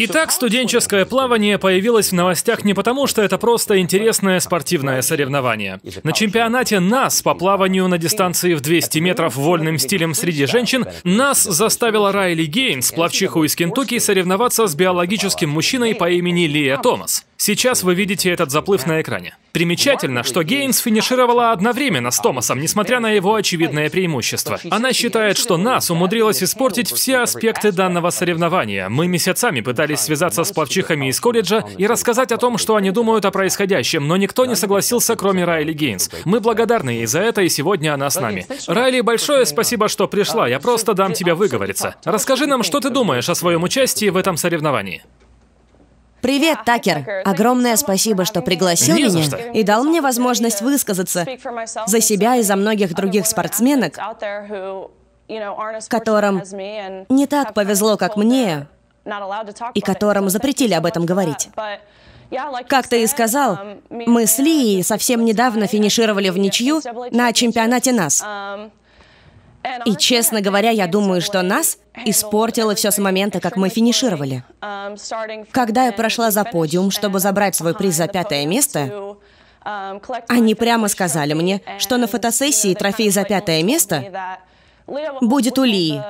Итак, студенческое плавание появилось в новостях не потому, что это просто интересное спортивное соревнование. На чемпионате нас по плаванию на дистанции в 200 метров вольным стилем среди женщин нас заставила Райли Гейнс, плавчиху из Кентукки, соревноваться с биологическим мужчиной по имени Лия Томас. Сейчас вы видите этот заплыв на экране. Примечательно, что Гейнс финишировала одновременно с Томасом, несмотря на его очевидное преимущество. Она считает, что нас умудрилось испортить все аспекты данного соревнования. Мы месяцами пытались связаться с плавчихами из колледжа и рассказать о том, что они думают о происходящем, но никто не согласился, кроме Райли Гейнс. Мы благодарны ей за это, и сегодня она с нами. Райли, большое спасибо, что пришла. Я просто дам тебе выговориться. Расскажи нам, что ты думаешь о своем участии в этом соревновании. Привет, Такер! Огромное спасибо, что пригласил Не меня и дал мне возможность высказаться за себя и за многих других спортсменок, которым не так повезло, как мне, и которым запретили об этом говорить. Как ты и сказал, um, мы с Лией совсем недавно финишировали в ничью на чемпионате нас. Um, и, честно говоря, я думаю, что нас испортило все с момента, как мы финишировали. Когда я прошла за подиум, чтобы забрать свой приз за пятое место, они прямо сказали мне, что на фотосессии трофей за пятое место будет у Лии,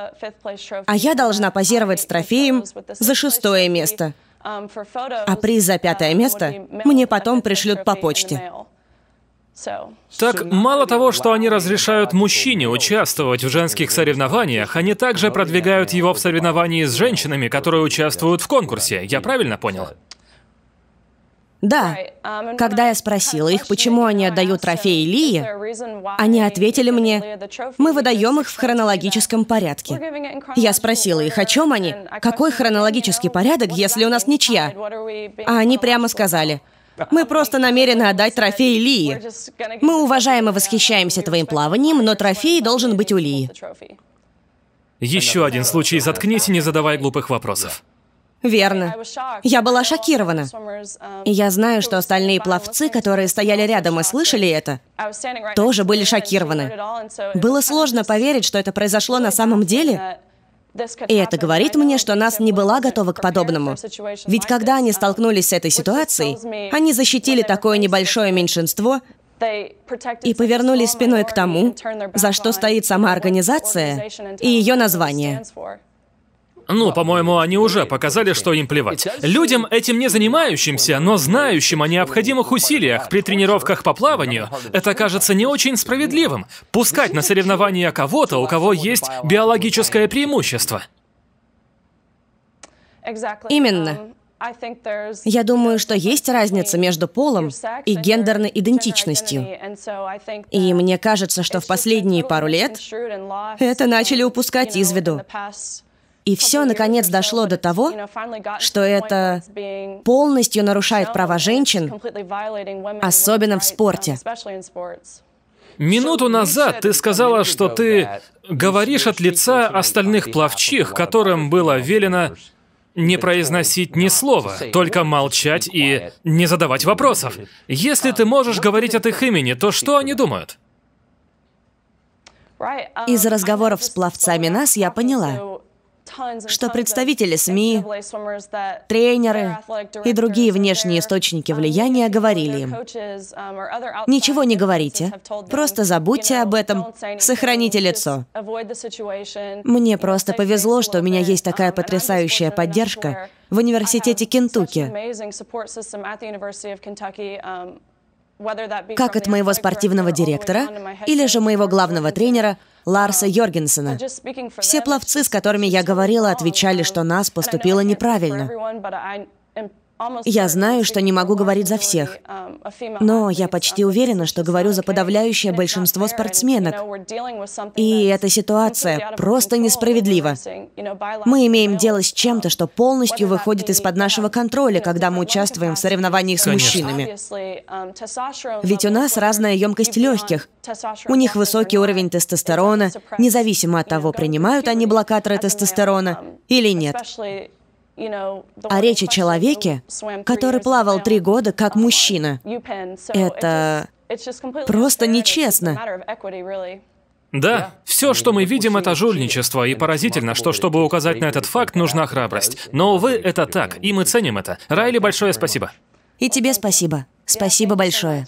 а я должна позировать с трофеем за шестое место. А приз за пятое место мне потом пришлют по почте. Так, мало того, что они разрешают мужчине участвовать в женских соревнованиях, они также продвигают его в соревновании с женщинами, которые участвуют в конкурсе. Я правильно понял? Да. Um, Когда я спросила их, почему они отдают трофеи Лии, они ответили мне, мы выдаем их в хронологическом порядке. Я спросила их, о чем они, какой хронологический порядок, если у нас ничья. А они прямо сказали, мы просто намерены отдать трофей Лии. Мы уважаем и восхищаемся твоим плаванием, но трофей должен быть у Лии. Еще один случай. Заткнись и не задавай глупых вопросов. Верно. Я была шокирована. Я знаю, что остальные пловцы, которые стояли рядом и слышали это, тоже были шокированы. Было сложно поверить, что это произошло на самом деле, и это говорит мне, что нас не была готова к подобному. Ведь когда они um, столкнулись с этой ситуацией, они защитили такое небольшое меньшинство и повернули спиной к тому, за что стоит сама организация и ее название. Ну, по-моему, они уже показали, что им плевать. Людям, этим не занимающимся, но знающим о необходимых усилиях при тренировках по плаванию, это кажется не очень справедливым. Пускать на соревнования кого-то, у кого есть биологическое преимущество. Именно. Um, Я думаю, что есть разница между полом и гендерной идентичностью. И мне кажется, что в последние пару лет это начали um, упускать из виду. И все, наконец, дошло до того, что это полностью нарушает права женщин, особенно в спорте. Минуту назад ты сказала, что ты говоришь от лица остальных плавчих, которым было велено не произносить ни слова, только молчать и не задавать вопросов. Если ты можешь говорить от их имени, то что они думают? Из разговоров с пловцами нас я поняла, что представители СМИ, тренеры и другие внешние um, источники влияния говорили им, um, ничего не говорите, просто забудьте об этом, сохраните лицо. Мне просто повезло, что у меня есть такая um, потрясающая поддержка в университете Кентукки как от моего спортивного директора или же моего главного тренера Ларса Йоргенсена. Все пловцы, с которыми я говорила, отвечали, что нас поступило неправильно. Я знаю, что не могу говорить за всех, но я почти уверена, что говорю за подавляющее большинство спортсменок. И эта ситуация просто несправедлива. Мы имеем дело с чем-то, что полностью выходит из-под нашего контроля, когда мы участвуем в соревнованиях с мужчинами. Ведь у нас разная емкость легких, у них высокий уровень тестостерона, независимо от того, принимают они блокаторы тестостерона или нет о речи человеке, который плавал три года как uh, мужчина. Это просто нечестно. Да, все, что мы видим, это жульничество, и поразительно, что чтобы указать на этот факт, нужна храбрость. Но, увы, это так, и мы ценим это. Райли, большое спасибо. И тебе спасибо. Спасибо большое.